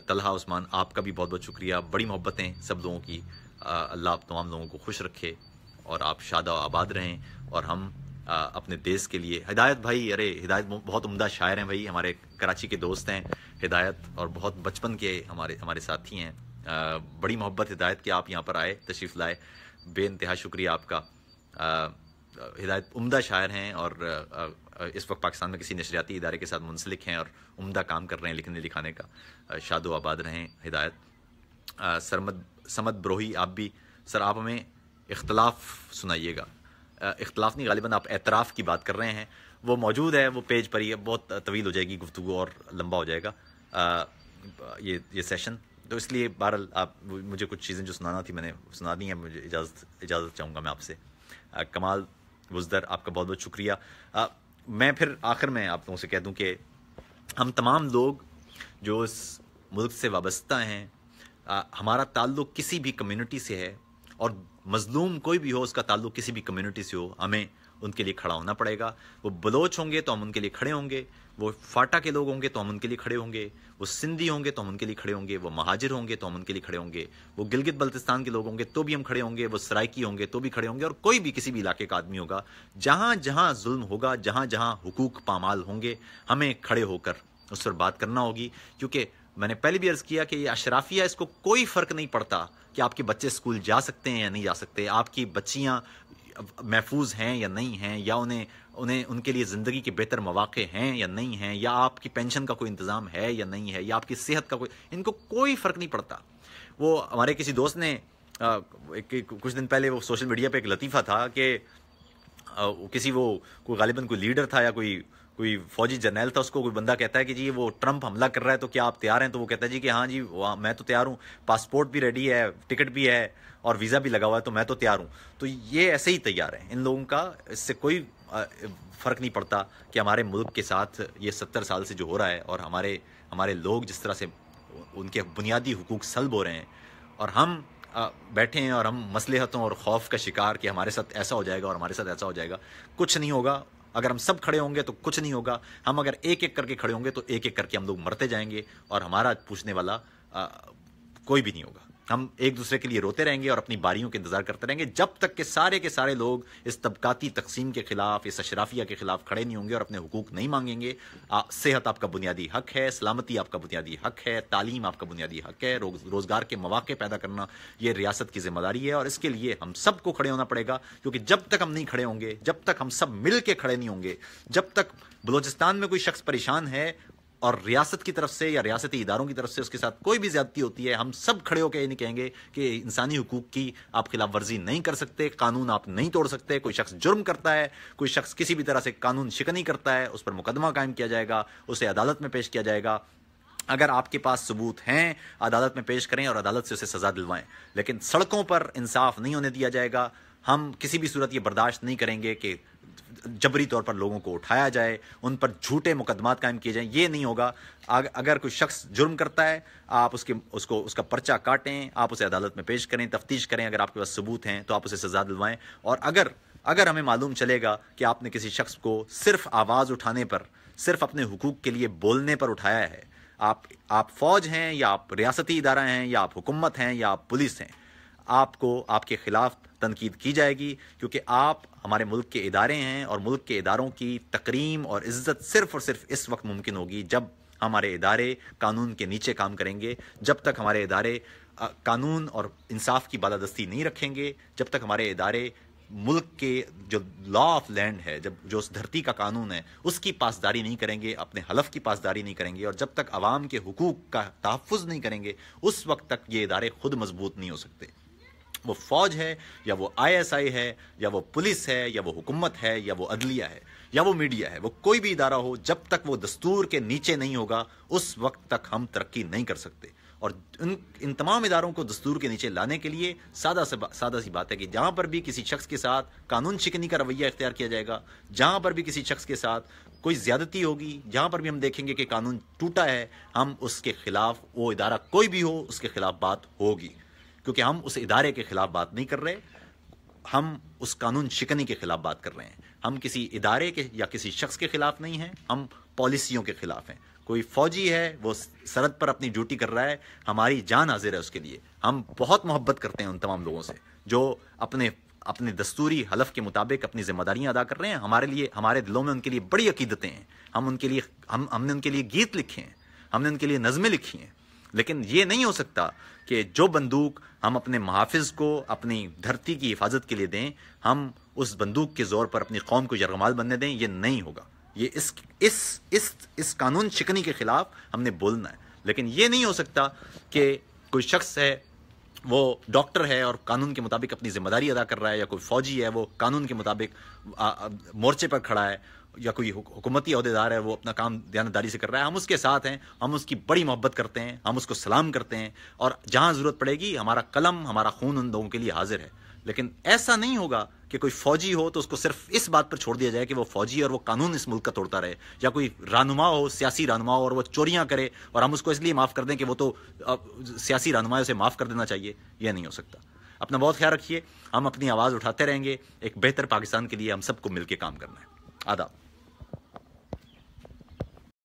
तलहा उस्मान आपका भी बहुत बहुत शुक्रिया बड़ी मोहब्बतें सब लोगों की अल्लाह आप तमाम लोगों को खुश रखे और आप शादा आबाद रहें और हम अपने देश के लिए हिदायत भाई अरे हिदायत बहुत उम्दा शायर हैं भाई हमारे कराची के दोस्त हैं हिदायत और बहुत बचपन के हमारे हमारे साथी हैं बड़ी मोहब्बत हिदायत की आप यहाँ पर आए तशरीफ़ लाए बे इंतहा शुक्रिया आपका हिदायत उम्दा शायर हैं और इस वक्त पाकिस्तान में किसी नशरियाती इदारे के साथ मुंसलिक हैं और उम्दा काम कर रहे हैं लिखने लिखाने का शादो आबाद रहें हिदायत सरमद समद ब्रोही आप भी सर आप हमें इख्तलाफ सुनाइएगा इख्तलाफ नहीं गालिबा आप एतराफ़ की बात कर रहे हैं वो मौजूद है वो पेज पर ही बहुत तवील हो जाएगी गुफ्तु और लंबा हो जाएगा आ, ये ये सेशन तो इसलिए बहरहाल आप मुझे कुछ चीज़ें जो सुनाना थी मैंने सुना दी हैं मुझे इजाज़त इजाज़त चाहूँगा मैं आपसे कमाल वजदर आपका बहुत बहुत शुक्रिया आ, मैं फिर आखिर में आप लोगों से कह दूँ कि हम तमाम लोग जो इस मुल्क से वाबस्ता हैं आ, हमारा ताल्लुक़ किसी भी कम्युनिटी से है और मजलूम कोई भी हो उसका ताल्लुक किसी भी कम्युनिटी से हो हमें उनके लिए खड़ा होना पड़ेगा वो बलोच होंगे तो हम उनके लिए खड़े होंगे वो फाटा के लोग होंगे तो हम उनके लिए खड़े होंगे वो सिंधी होंगे तो हम उनके लिए खड़े होंगे वो महाजिर होंगे तो हम उनके लिए खड़े होंगे वो गिलगित बल्तिस्तान के लोग होंगे तो भी हम खड़े होंगे वो सरायकी होंगे तो भी खड़े होंगे और कोई भी किसी भी इलाके का आदमी होगा जहाँ जहाँ जुल्म होगा जहाँ जहाँ हुकूक पामाल होंगे हमें खड़े होकर उस पर बात करना होगी क्योंकि मैंने पहले भी अर्ज किया कि ये अशराफिया इसको कोई फ़र्क नहीं पड़ता कि आपके बच्चे स्कूल जा सकते हैं या नहीं जा सकते आपकी बच्चियाँ महफूज हैं या नहीं हैं या उन्हें उन्हें उनके लिए ज़िंदगी के बेहतर मौाक़े हैं या नहीं हैं या आपकी पेंशन का कोई इंतज़ाम है या नहीं है या आपकी सेहत का कोई इनको कोई फ़र्क नहीं पड़ता वो हमारे किसी दोस्त ने कुछ दिन पहले वो सोशल मीडिया पे एक लतीफ़ा था कि किसी वो कोई गालिबा कोई लीडर था या कोई कोई फौजी जनरल था उसको कोई बंदा कहता है कि जी वो ट्रंप हमला कर रहा है तो क्या आप तैयार हैं तो वो कहता है जी कि हाँ जी हाँ, मैं तो तैयार हूँ पासपोर्ट भी रेडी है टिकट भी है और वीज़ा भी लगा हुआ है तो मैं तो तैयार हूँ तो ये ऐसे ही तैयार हैं इन लोगों का इससे कोई फ़र्क नहीं पड़ता कि हमारे मुल्क के साथ ये सत्तर साल से जो हो रहा है और हमारे हमारे लोग जिस तरह से उनके बुनियादी हकूक सलब हो रहे हैं और हम बैठे हैं और हम मसलहतों और खौफ का शिकार कि हमारे साथ ऐसा हो जाएगा और हमारे साथ ऐसा हो जाएगा कुछ नहीं होगा अगर हम सब खड़े होंगे तो कुछ नहीं होगा हम अगर एक एक करके खड़े होंगे तो एक एक करके हम लोग मरते जाएंगे और हमारा पूछने वाला आ, कोई भी नहीं होगा हम एक दूसरे के लिए रोते रहेंगे और अपनी बारियों के इंतजार करते रहेंगे जब तक के सारे के सारे लोग इस तबकाती तकसीम के खिलाफ इस अशराफिया के खिलाफ खड़े नहीं होंगे और अपने हकूक नहीं मांगेंगे सेहत आपका बुनियादी हक है सलामती आपका बुनियादी हक है तालीम आपका बुनियादी हक है रोज, रोजगार के मौाक़े पैदा करना यह रियासत की जिम्मेदारी है और इसके लिए हम सबको खड़े होना पड़ेगा क्योंकि जब तक हम नहीं खड़े होंगे जब तक हम सब मिल के खड़े नहीं होंगे जब तक बलोचिस्तान में कोई शख्स परेशान है और रियासत की तरफ से या रियासती इदारों की तरफ से उसके साथ कोई भी ज्यादती होती है हम सब खड़े होकर ये नहीं कहेंगे कि इंसानी हकूक की आप खिलाफ वर्जी नहीं कर सकते कानून आप नहीं तोड़ सकते कोई शख्स जुर्म करता है कोई शख्स किसी भी तरह से कानून शिकनी करता है उस पर मुकदमा कायम किया जाएगा उसे अदालत में पेश किया जाएगा अगर आपके पास सबूत हैं अदालत में पेश करें और अदालत से उसे सज़ा दिलवाएं लेकिन सड़कों पर इंसाफ नहीं होने दिया जाएगा हम किसी भी सूरत ये बर्दाश्त नहीं करेंगे कि जबरी तौर पर लोगों को उठाया जाए उन पर झूठे मुकदमात कायम किए जाएं ये नहीं होगा अगर कोई शख्स जुर्म करता है आप उसके उसको उसका पर्चा काटें आप उसे अदालत में पेश करें तफ्तीश करें अगर आपके पास सबूत हैं तो आप उसे सजा दिलवाएं और अगर अगर हमें मालूम चलेगा कि आपने किसी शख्स को सिर्फ आवाज़ उठाने पर सिर्फ अपने हकूक़ के लिए बोलने पर उठाया है आप आप फौज हैं या आप रियासती इदारा हैं या आप हुकूमत हैं या आप पुलिस हैं आपको आपके ख़िलाफ़ तनकीद की जाएगी क्योंकि आप हमारे मुल्क के इदारे हैं और मुल्क के इदारों की तकरीम और इज़्ज़त सिर्फ़ और सिर्फ इस वक्त मुमकिन होगी जब हमारे इदारे कानून के नीचे काम करेंगे जब तक हमारे इदारे कानून और इंसाफ की बालादस्ती नहीं रखेंगे जब तक हमारे इदारे मुल्क के जो लॉ ऑफ लैंड है जब जो उस धरती का कानून है उसकी पासदारी नहीं करेंगे अपने हलफ की पासदारी नहीं करेंगे और जब तक आवाम के हकूक़ का तहफ़ नहीं करेंगे उस वक्त तक ये इदारे खुद मजबूत नहीं हो सकते वो फौज है या वो आईएसआई है या वो पुलिस है या वो हुकूमत है या वो अदलिया है या वो मीडिया है वो कोई भी इदारा हो जब तक वो दस्तूर के नीचे नहीं होगा उस वक्त तक हम तरक्की नहीं कर सकते और इन इन तमाम इदारों को दस्तूर के नीचे लाने के लिए सादा से सादा सी बात है कि जहाँ पर भी किसी शख्स के साथ कानून शिकनी का रवैया इख्तियार किया जाएगा जहाँ पर भी किसी शख्स के साथ कोई ज़्यादती होगी जहाँ पर भी हम देखेंगे कि कानून टूटा है हम उसके खिलाफ वो इदारा कोई भी हो उसके खिलाफ बात होगी क्योंकि हम उस इदारे के ख़िलाफ़ बात नहीं कर रहे हम उस कानून शिकनी के ख़िलाफ़ बात कर रहे हैं हम किसी इदारे के या किसी शख्स के ख़िलाफ़ नहीं हैं हम पॉलिसियों के ख़िलाफ़ हैं कोई फौजी है वो सरहद पर अपनी ड्यूटी कर रहा है हमारी जान हाजिर है उसके लिए हम बहुत मोहब्बत करते हैं उन तमाम लोगों से जो अपने अपने दस्तूरी हलफ के मुताबिक अपनी जिम्मेदारियां अदा कर रहे हैं हमारे लिए हमारे दिलों में उनके लिए बड़ी अकीदतें हैं हम उनके लिए हम हमने उनके लिए गीत लिखे हैं हमने उनके लिए नज़में लिखी हैं लेकिन ये नहीं हो सकता कि जो बंदूक हम अपने महाफिज को अपनी धरती की हिफाजत के लिए दें हम उस बंदूक के ज़ोर पर अपनी कौम को यरगमाल बनने दें ये नहीं होगा ये इस इस इस इस कानून शिकनी के ख़िलाफ़ हमने बोलना है लेकिन ये नहीं हो सकता कि कोई शख्स है वो डॉक्टर है और कानून के मुताबिक अपनी जिम्मेदारी अदा कर रहा है या कोई फौजी है वो कानून के मुताबिक मोर्चे पर खड़ा है या कोई हुकूमती अहदेदार है वो अपना काम दयानदारी से कर रहा है हम उसके साथ हैं हम उसकी बड़ी मोहब्बत करते हैं हम उसको सलाम करते हैं और जहाँ ज़रूरत पड़ेगी हमारा कलम हमारा खून उन लोगों के लिए हाजिर है लेकिन ऐसा नहीं होगा कि कोई फौजी हो तो उसको सिर्फ इस बात पर छोड़ दिया जाए कि वो फौजी और वो कानून इस मुल्क का तोड़ता रहे या कोई रहनुमा हो सियासी रहनुमा हो और वो चोरियां करे और हम उसको इसलिए माफ़ कर दें कि वो तो सियासी रहनुमा उसे माफ़ कर देना चाहिए यह नहीं हो सकता अपना बहुत ख्याल रखिए हम अपनी आवाज़ उठाते रहेंगे एक बेहतर पाकिस्तान के लिए हम सबको मिलकर काम करना है आदाब